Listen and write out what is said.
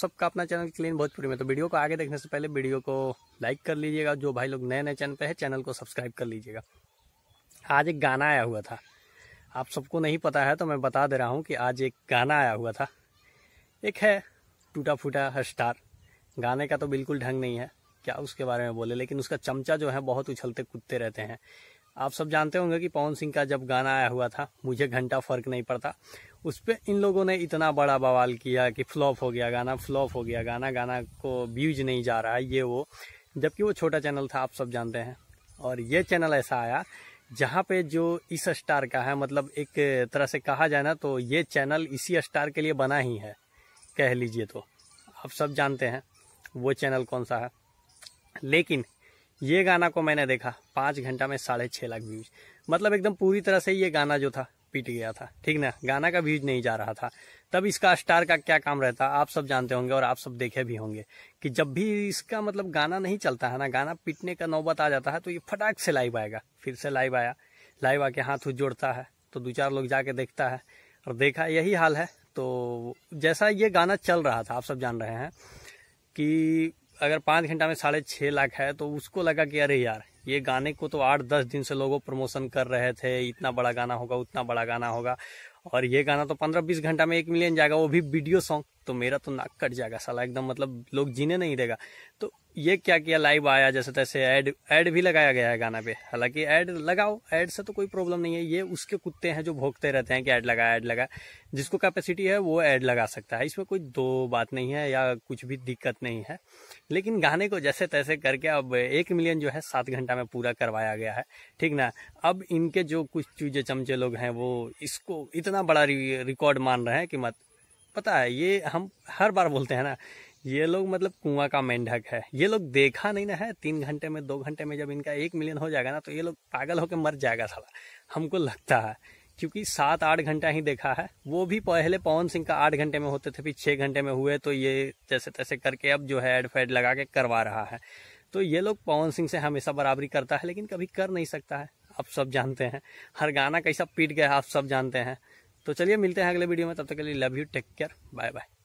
सबका अपना channel clean Bhojpuri में तो वीडियो को आगे देखने से पहले वीडियो को लाइक कर लीजिएगा जो भाई लोग नए नए चैनल पे है चैनल को सब्सक्राइब कर लीजिएगा आज एक गाना आया हुआ था आप सबको नहीं पता है तो मैं बता दे रहा हूँ कि आज एक गाना आया हुआ था एक है टूटा फूटा स्टार गाने का तो बिल्कुल ढंग नहीं है क्या उसके बारे में बोले लेकिन उसका चमचा जो है बहुत उछलते कूदते रहते हैं आप सब जानते होंगे कि पवन सिंह का जब गाना आया हुआ था मुझे घंटा फर्क नहीं पड़ता उस पर इन लोगों ने इतना बड़ा बवाल किया कि फ्लॉप हो गया गाना फ्लॉप हो गया गाना गाना को व्यूज नहीं जा रहा है ये वो जबकि वो छोटा चैनल था आप सब जानते हैं और ये चैनल ऐसा आया जहाँ पे जो इस स्टार का है मतलब एक तरह से कहा जाए ना तो ये चैनल इसी स्टार के लिए बना ही है कह लीजिए तो आप सब जानते हैं वो चैनल कौन सा है लेकिन ये गाना को मैंने देखा पाँच घंटा में साढ़े छः लाख व्यूज मतलब एकदम पूरी तरह से ये गाना जो था पीट गया था ठीक ना गाना का व्यूज नहीं जा रहा था तब इसका स्टार का क्या काम रहता आप सब जानते होंगे और आप सब देखे भी होंगे कि जब भी इसका मतलब गाना नहीं चलता है ना गाना पीटने का नौबत आ जाता है तो ये फटाक से लाइव आएगा फिर से लाइव आया लाइव आके हाथ जोड़ता है तो दो चार लोग जाके देखता है और देखा यही हाल है तो जैसा ये गाना चल रहा था आप सब जान रहे हैं कि अगर पाँच घंटा में साढ़े छः लाख है तो उसको लगा कि अरे यार ये गाने को तो आठ दस दिन से लोगों प्रमोशन कर रहे थे इतना बड़ा गाना होगा उतना बड़ा गाना होगा और ये गाना तो पंद्रह बीस घंटा में एक मिलियन जाएगा वो भी वीडियो सॉन्ग तो मेरा तो नाक कट जाएगा साला एकदम मतलब लोग जीने नहीं देगा तो ये क्या किया लाइव आया जैसे तैसे ऐड ऐड भी लगाया गया है गाना पे हालांकि ऐड लगाओ ऐड से तो कोई प्रॉब्लम नहीं है ये उसके कुत्ते हैं जो भोगते रहते हैं कि ऐड लगा ऐड लगा जिसको कैपेसिटी है वो ऐड लगा सकता है इसमें कोई दो बात नहीं है या कुछ भी दिक्कत नहीं है लेकिन गाने को जैसे तैसे करके अब एक मिलियन जो है सात घंटा में पूरा करवाया गया है ठीक ना अब इनके जो कुछ चूजे चमचे लोग हैं वो इसको इतना बड़ा रिकॉर्ड मान रहे हैं कि मत पता है ये हम हर बार बोलते हैं ना ये लोग मतलब कुआं का मेंढक है ये लोग देखा नहीं ना है तीन घंटे में दो घंटे में जब इनका एक मिलियन हो जाएगा ना तो ये लोग पागल होकर मर जाएगा सारा हमको लगता है क्योंकि सात आठ घंटा ही देखा है वो भी पहले पवन सिंह का आठ घंटे में होते थे फिर छः घंटे में हुए तो ये जैसे तैसे करके अब जो है एड फैड लगा के करवा रहा है तो ये लोग पवन सिंह से हमेशा बराबरी करता है लेकिन कभी कर नहीं सकता है आप सब जानते हैं हर गाना कैसा पीट गया आप सब जानते हैं तो चलिए मिलते हैं अगले वीडियो में तब तक के लिए love you take care bye bye